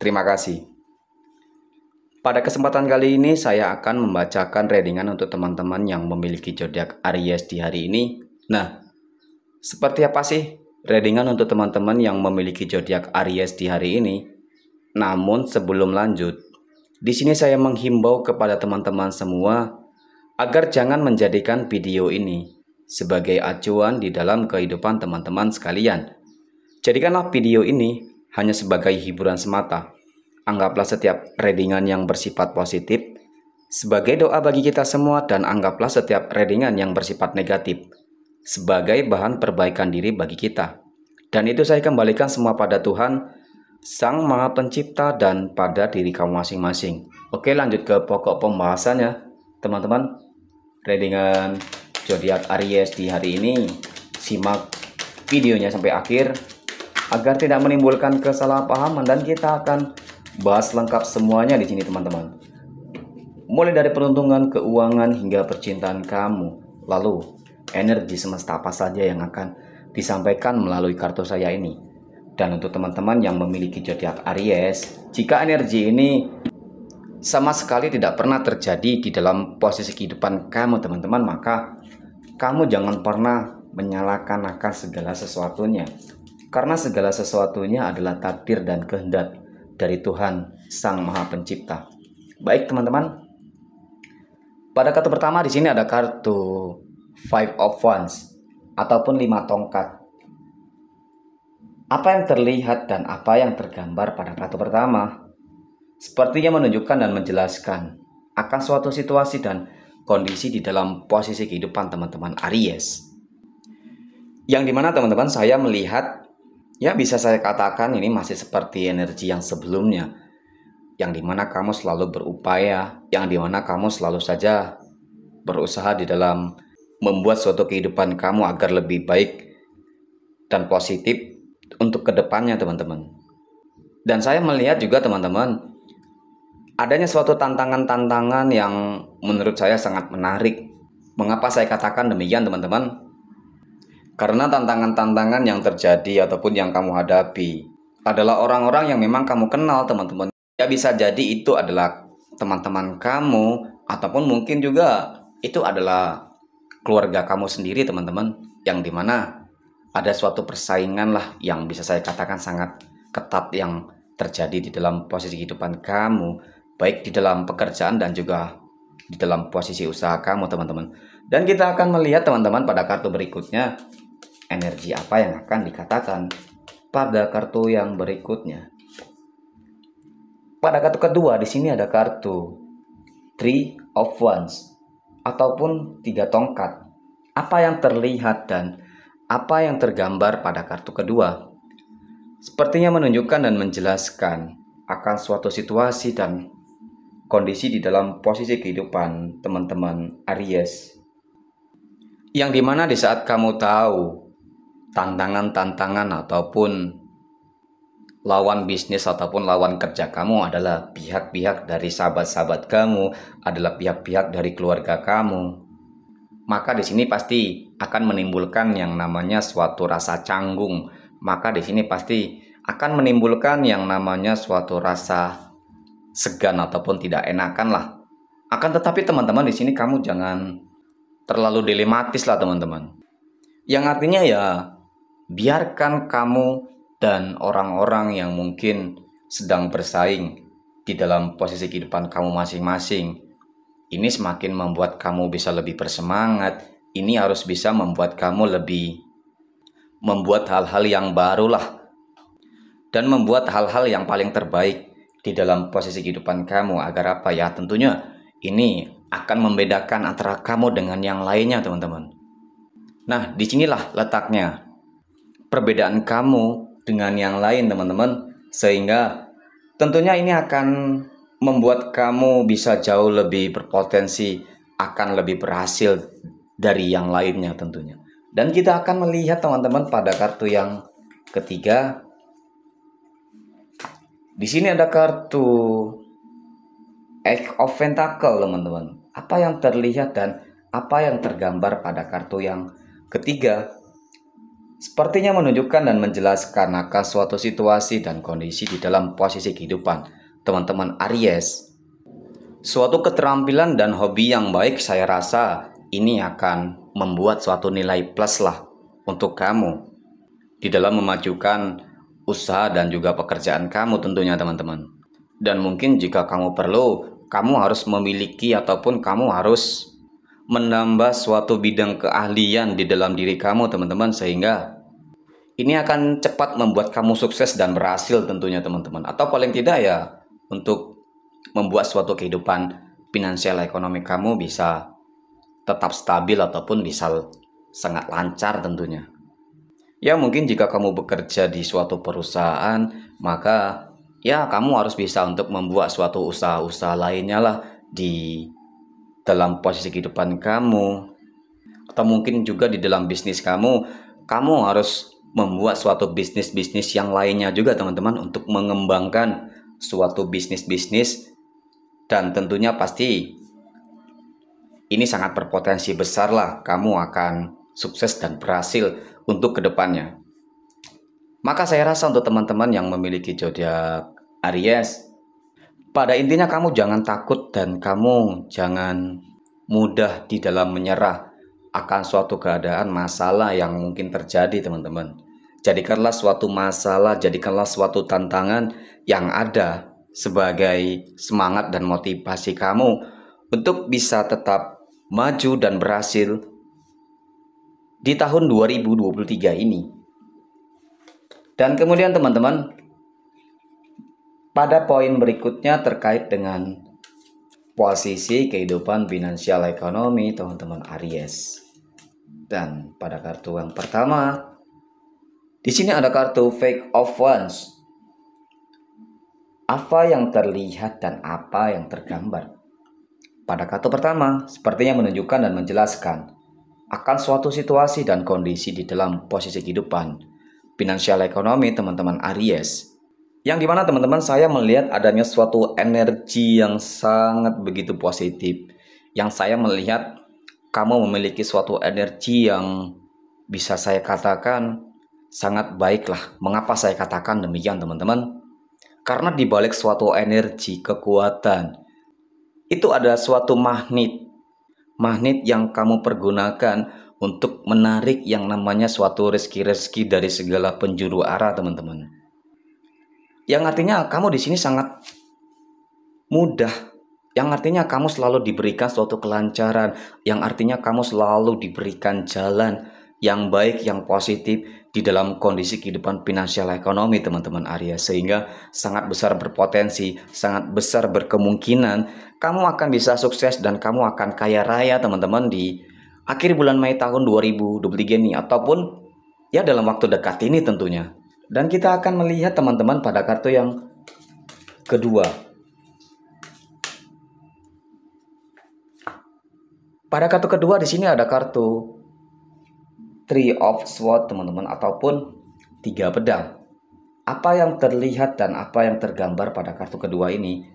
Terima kasih. Pada kesempatan kali ini saya akan membacakan readingan untuk teman-teman yang memiliki zodiak Aries di hari ini. Nah, seperti apa sih readingan untuk teman-teman yang memiliki zodiak Aries di hari ini? Namun sebelum lanjut, di sini saya menghimbau kepada teman-teman semua agar jangan menjadikan video ini sebagai acuan di dalam kehidupan teman-teman sekalian. Jadikanlah video ini hanya sebagai hiburan semata. Anggaplah setiap readingan yang bersifat positif sebagai doa bagi kita semua dan anggaplah setiap readingan yang bersifat negatif sebagai bahan perbaikan diri bagi kita. Dan itu saya kembalikan semua pada Tuhan, Sang Maha Pencipta dan pada diri kamu masing-masing. Oke lanjut ke pokok pembahasannya. Teman-teman, readingan zodiak Aries di hari ini simak videonya sampai akhir agar tidak menimbulkan kesalahpahaman dan kita akan bahas lengkap semuanya di sini teman-teman. Mulai dari peruntungan keuangan hingga percintaan kamu. Lalu, energi semesta apa saja yang akan disampaikan melalui kartu saya ini. Dan untuk teman-teman yang memiliki zodiak Aries, jika energi ini sama sekali tidak pernah terjadi di dalam posisi kehidupan kamu teman-teman, maka kamu jangan pernah menyalakan akan segala sesuatunya. Karena segala sesuatunya adalah takdir dan kehendak dari Tuhan Sang Maha Pencipta. Baik teman-teman, pada kartu pertama di sini ada kartu Five of Wands ataupun lima tongkat. Apa yang terlihat dan apa yang tergambar pada kartu pertama sepertinya menunjukkan dan menjelaskan akan suatu situasi dan kondisi di dalam posisi kehidupan teman-teman Aries. Yang dimana teman-teman saya melihat Ya bisa saya katakan ini masih seperti energi yang sebelumnya, yang dimana kamu selalu berupaya, yang dimana kamu selalu saja berusaha di dalam membuat suatu kehidupan kamu agar lebih baik dan positif untuk kedepannya teman-teman. Dan saya melihat juga teman-teman, adanya suatu tantangan-tantangan yang menurut saya sangat menarik. Mengapa saya katakan demikian teman-teman? Karena tantangan-tantangan yang terjadi ataupun yang kamu hadapi adalah orang-orang yang memang kamu kenal, teman-teman. Ya bisa jadi itu adalah teman-teman kamu ataupun mungkin juga itu adalah keluarga kamu sendiri, teman-teman, yang dimana ada suatu persaingan lah yang bisa saya katakan sangat ketat yang terjadi di dalam posisi kehidupan kamu, baik di dalam pekerjaan dan juga di dalam posisi usaha kamu, teman-teman. Dan kita akan melihat teman-teman pada kartu berikutnya energi apa yang akan dikatakan pada kartu yang berikutnya. Pada kartu kedua di sini ada kartu Three of Wands ataupun tiga tongkat. Apa yang terlihat dan apa yang tergambar pada kartu kedua? Sepertinya menunjukkan dan menjelaskan akan suatu situasi dan kondisi di dalam posisi kehidupan teman-teman Aries. Yang dimana di saat kamu tahu tantangan-tantangan ataupun lawan bisnis ataupun lawan kerja kamu adalah pihak-pihak dari sahabat-sahabat kamu, adalah pihak-pihak dari keluarga kamu. Maka di sini pasti akan menimbulkan yang namanya suatu rasa canggung. Maka di sini pasti akan menimbulkan yang namanya suatu rasa segan ataupun tidak enakan lah. Akan tetapi teman-teman di sini kamu jangan terlalu dilematis lah teman-teman. Yang artinya ya biarkan kamu dan orang-orang yang mungkin sedang bersaing di dalam posisi kehidupan kamu masing-masing. Ini semakin membuat kamu bisa lebih bersemangat. Ini harus bisa membuat kamu lebih membuat hal-hal yang barulah dan membuat hal-hal yang paling terbaik di dalam posisi kehidupan kamu agar apa ya tentunya ini akan membedakan antara kamu dengan yang lainnya teman-teman. Nah, disinilah letaknya perbedaan kamu dengan yang lain, teman-teman, sehingga tentunya ini akan membuat kamu bisa jauh lebih berpotensi akan lebih berhasil dari yang lainnya tentunya. Dan kita akan melihat teman-teman pada kartu yang ketiga. Di sini ada kartu Eight of Pentacle, teman-teman. Apa yang terlihat dan apa yang tergambar pada kartu yang ketiga? sepertinya menunjukkan dan menjelaskan akan suatu situasi dan kondisi di dalam posisi kehidupan teman-teman Aries. Suatu keterampilan dan hobi yang baik saya rasa ini akan membuat suatu nilai plus lah untuk kamu di dalam memajukan usaha dan juga pekerjaan kamu tentunya teman-teman. Dan mungkin jika kamu perlu, kamu harus memiliki ataupun kamu harus menambah suatu bidang keahlian di dalam diri kamu teman-teman sehingga ini akan cepat membuat kamu sukses dan berhasil tentunya teman-teman atau paling tidak ya untuk membuat suatu kehidupan finansial ekonomi kamu bisa tetap stabil ataupun bisa sangat lancar tentunya ya mungkin jika kamu bekerja di suatu perusahaan maka ya kamu harus bisa untuk membuat suatu usaha-usaha lainnya lah di dalam posisi kehidupan kamu, atau mungkin juga di dalam bisnis kamu, kamu harus membuat suatu bisnis-bisnis yang lainnya juga teman-teman untuk mengembangkan suatu bisnis-bisnis dan tentunya pasti ini sangat berpotensi besar lah kamu akan sukses dan berhasil untuk kedepannya. Maka saya rasa untuk teman-teman yang memiliki zodiak Aries, pada intinya kamu jangan takut dan kamu jangan mudah di dalam menyerah akan suatu keadaan masalah yang mungkin terjadi teman-teman. Jadikanlah suatu masalah, jadikanlah suatu tantangan yang ada sebagai semangat dan motivasi kamu untuk bisa tetap maju dan berhasil di tahun 2023 ini. Dan kemudian teman-teman, pada poin berikutnya terkait dengan posisi kehidupan finansial ekonomi teman-teman Aries. Dan pada kartu yang pertama, di sini ada kartu Fake of Wands. Apa yang terlihat dan apa yang tergambar? Pada kartu pertama, sepertinya menunjukkan dan menjelaskan akan suatu situasi dan kondisi di dalam posisi kehidupan finansial ekonomi teman-teman Aries yang dimana teman-teman saya melihat adanya suatu energi yang sangat begitu positif. Yang saya melihat kamu memiliki suatu energi yang bisa saya katakan sangat baiklah. Mengapa saya katakan demikian teman-teman? Karena dibalik suatu energi, kekuatan, itu ada suatu magnet. Magnet yang kamu pergunakan untuk menarik yang namanya suatu rezeki-rezeki dari segala penjuru arah teman-teman. Yang artinya kamu di sini sangat mudah. Yang artinya kamu selalu diberikan suatu kelancaran, yang artinya kamu selalu diberikan jalan yang baik, yang positif di dalam kondisi kehidupan finansial ekonomi teman-teman Arya sehingga sangat besar berpotensi, sangat besar berkemungkinan kamu akan bisa sukses dan kamu akan kaya raya teman-teman di akhir bulan Mei tahun 2023 ini ataupun ya dalam waktu dekat ini tentunya. Dan kita akan melihat teman-teman pada kartu yang kedua. Pada kartu kedua di sini ada kartu Three of Swords teman-teman ataupun tiga pedang. Apa yang terlihat dan apa yang tergambar pada kartu kedua ini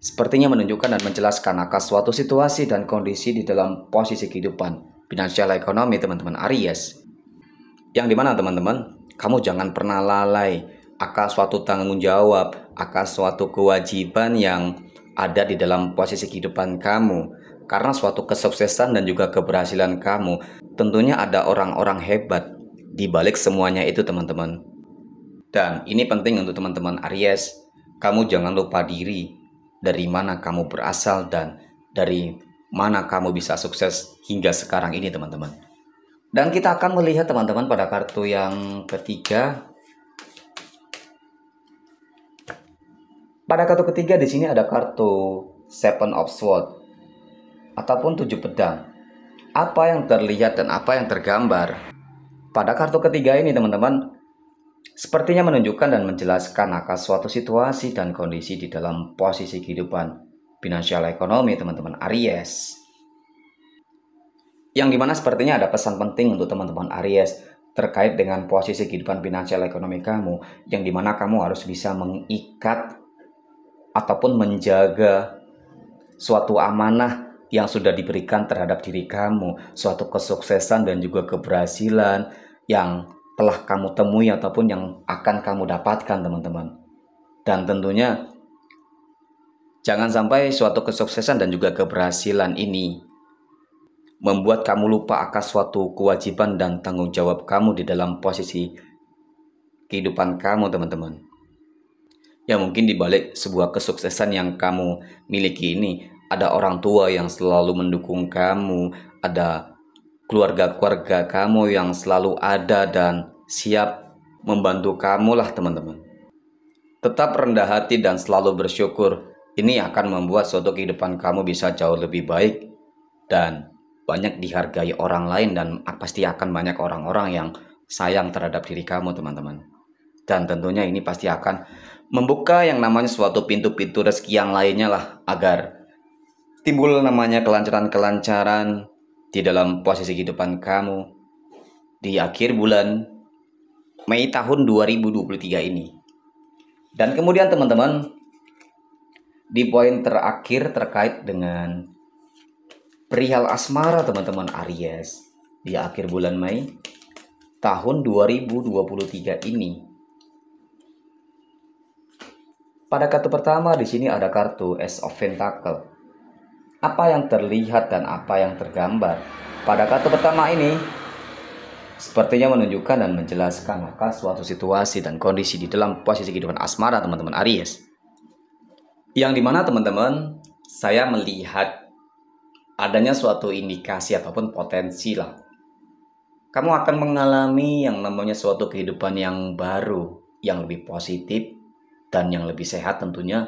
sepertinya menunjukkan dan menjelaskan akan suatu situasi dan kondisi di dalam posisi kehidupan finansial ekonomi teman-teman Aries. Yang dimana teman-teman kamu jangan pernah lalai akan suatu tanggung jawab, akan suatu kewajiban yang ada di dalam posisi kehidupan kamu. Karena suatu kesuksesan dan juga keberhasilan kamu, tentunya ada orang-orang hebat di balik semuanya itu, teman-teman. Dan ini penting untuk teman-teman Aries, kamu jangan lupa diri dari mana kamu berasal dan dari mana kamu bisa sukses hingga sekarang ini, teman-teman. Dan kita akan melihat teman-teman pada kartu yang ketiga. Pada kartu ketiga di sini ada kartu Seven of Swords ataupun tujuh pedang. Apa yang terlihat dan apa yang tergambar? Pada kartu ketiga ini teman-teman sepertinya menunjukkan dan menjelaskan akan suatu situasi dan kondisi di dalam posisi kehidupan finansial ekonomi teman-teman Aries yang dimana sepertinya ada pesan penting untuk teman-teman Aries terkait dengan posisi kehidupan finansial ekonomi kamu, yang dimana kamu harus bisa mengikat ataupun menjaga suatu amanah yang sudah diberikan terhadap diri kamu, suatu kesuksesan dan juga keberhasilan yang telah kamu temui ataupun yang akan kamu dapatkan teman-teman. Dan tentunya jangan sampai suatu kesuksesan dan juga keberhasilan ini membuat kamu lupa akan suatu kewajiban dan tanggung jawab kamu di dalam posisi kehidupan kamu, teman-teman. Ya mungkin dibalik sebuah kesuksesan yang kamu miliki ini, ada orang tua yang selalu mendukung kamu, ada keluarga-keluarga kamu yang selalu ada dan siap membantu kamu lah teman-teman. Tetap rendah hati dan selalu bersyukur, ini akan membuat suatu kehidupan kamu bisa jauh lebih baik dan banyak dihargai orang lain dan pasti akan banyak orang-orang yang sayang terhadap diri kamu teman-teman. Dan tentunya ini pasti akan membuka yang namanya suatu pintu-pintu rezeki yang lainnya lah agar timbul namanya kelancaran-kelancaran di dalam posisi kehidupan kamu di akhir bulan Mei tahun 2023 ini. Dan kemudian teman-teman di poin terakhir terkait dengan Perihal asmara teman-teman Aries, di akhir bulan Mei tahun 2023 ini. Pada kartu pertama di sini ada kartu Ace of Pentacle. Apa yang terlihat dan apa yang tergambar pada kartu pertama ini sepertinya menunjukkan dan menjelaskan maka suatu situasi dan kondisi di dalam posisi kehidupan asmara teman-teman Aries. Yang dimana teman-teman saya melihat adanya suatu indikasi ataupun potensi lah. Kamu akan mengalami yang namanya suatu kehidupan yang baru, yang lebih positif, dan yang lebih sehat tentunya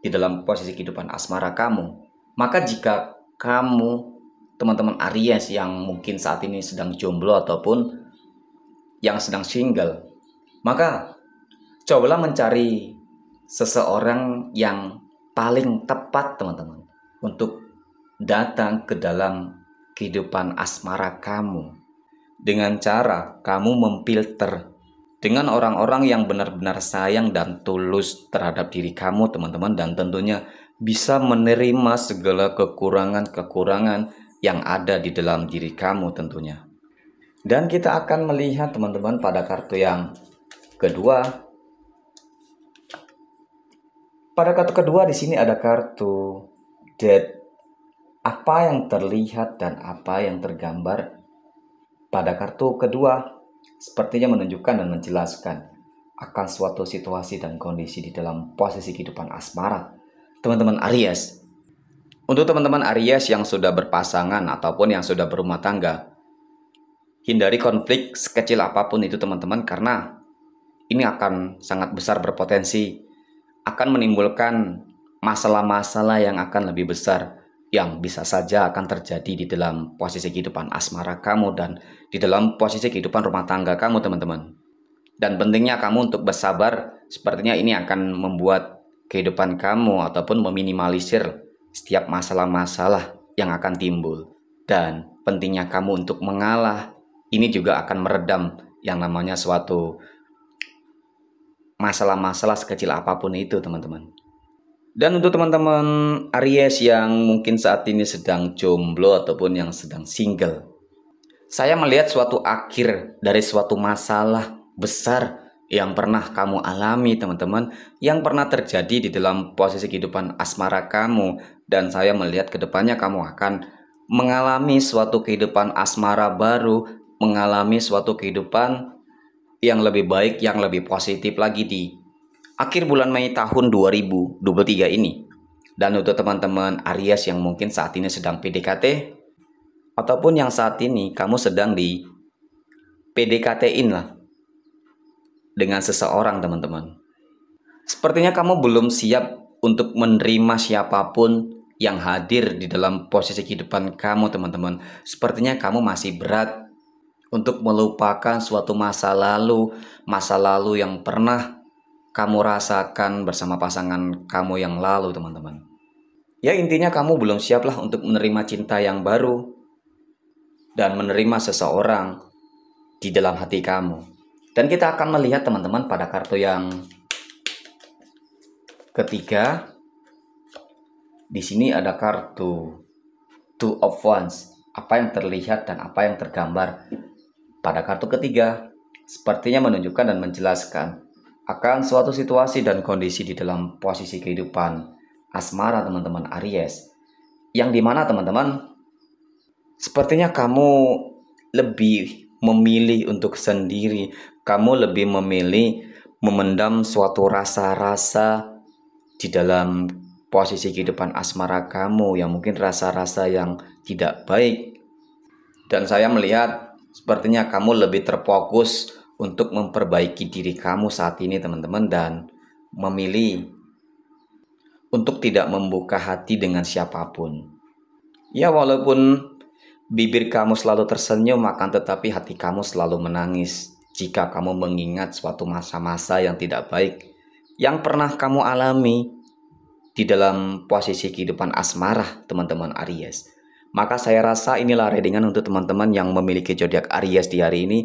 di dalam posisi kehidupan asmara kamu. Maka jika kamu, teman-teman Aries yang mungkin saat ini sedang jomblo ataupun yang sedang single, maka cobalah mencari seseorang yang paling tepat teman-teman untuk datang ke dalam kehidupan asmara kamu dengan cara kamu memfilter dengan orang-orang yang benar-benar sayang dan tulus terhadap diri kamu, teman-teman, dan tentunya bisa menerima segala kekurangan-kekurangan yang ada di dalam diri kamu tentunya. Dan kita akan melihat teman-teman pada kartu yang kedua. Pada kartu kedua di sini ada kartu Dead apa yang terlihat dan apa yang tergambar pada kartu kedua sepertinya menunjukkan dan menjelaskan akan suatu situasi dan kondisi di dalam posisi kehidupan asmara. Teman-teman Aries, untuk teman-teman Aries yang sudah berpasangan ataupun yang sudah berumah tangga, hindari konflik sekecil apapun itu teman-teman karena ini akan sangat besar berpotensi akan menimbulkan masalah-masalah yang akan lebih besar yang bisa saja akan terjadi di dalam posisi kehidupan asmara kamu dan di dalam posisi kehidupan rumah tangga kamu, teman-teman. Dan pentingnya kamu untuk bersabar, sepertinya ini akan membuat kehidupan kamu ataupun meminimalisir setiap masalah-masalah yang akan timbul. Dan pentingnya kamu untuk mengalah, ini juga akan meredam yang namanya suatu masalah-masalah sekecil apapun itu, teman-teman. Dan untuk teman-teman Aries yang mungkin saat ini sedang jomblo ataupun yang sedang single, saya melihat suatu akhir dari suatu masalah besar yang pernah kamu alami, teman-teman, yang pernah terjadi di dalam posisi kehidupan asmara kamu, dan saya melihat ke depannya kamu akan mengalami suatu kehidupan asmara baru, mengalami suatu kehidupan yang lebih baik, yang lebih positif lagi di akhir bulan Mei tahun 2023 ini. Dan untuk teman-teman Aries yang mungkin saat ini sedang PDKT, ataupun yang saat ini kamu sedang di PDKT-in lah dengan seseorang teman-teman. Sepertinya kamu belum siap untuk menerima siapapun yang hadir di dalam posisi kehidupan kamu, teman-teman. Sepertinya kamu masih berat untuk melupakan suatu masa lalu, masa lalu yang pernah kamu rasakan bersama pasangan kamu yang lalu, teman-teman. Ya, intinya kamu belum siaplah untuk menerima cinta yang baru dan menerima seseorang di dalam hati kamu. Dan kita akan melihat teman-teman pada kartu yang ketiga. Di sini ada kartu Two of Wands. Apa yang terlihat dan apa yang tergambar pada kartu ketiga sepertinya menunjukkan dan menjelaskan akan suatu situasi dan kondisi di dalam posisi kehidupan asmara teman-teman Aries. Yang dimana teman-teman, sepertinya kamu lebih memilih untuk sendiri. Kamu lebih memilih memendam suatu rasa-rasa di dalam posisi kehidupan asmara kamu yang mungkin rasa-rasa yang tidak baik. Dan saya melihat sepertinya kamu lebih terfokus untuk memperbaiki diri kamu saat ini, teman-teman, dan memilih untuk tidak membuka hati dengan siapapun. Ya, walaupun bibir kamu selalu tersenyum, akan tetapi hati kamu selalu menangis jika kamu mengingat suatu masa-masa yang tidak baik yang pernah kamu alami di dalam posisi kehidupan asmara, teman-teman Aries. Maka saya rasa inilah readingan untuk teman-teman yang memiliki zodiak Aries di hari ini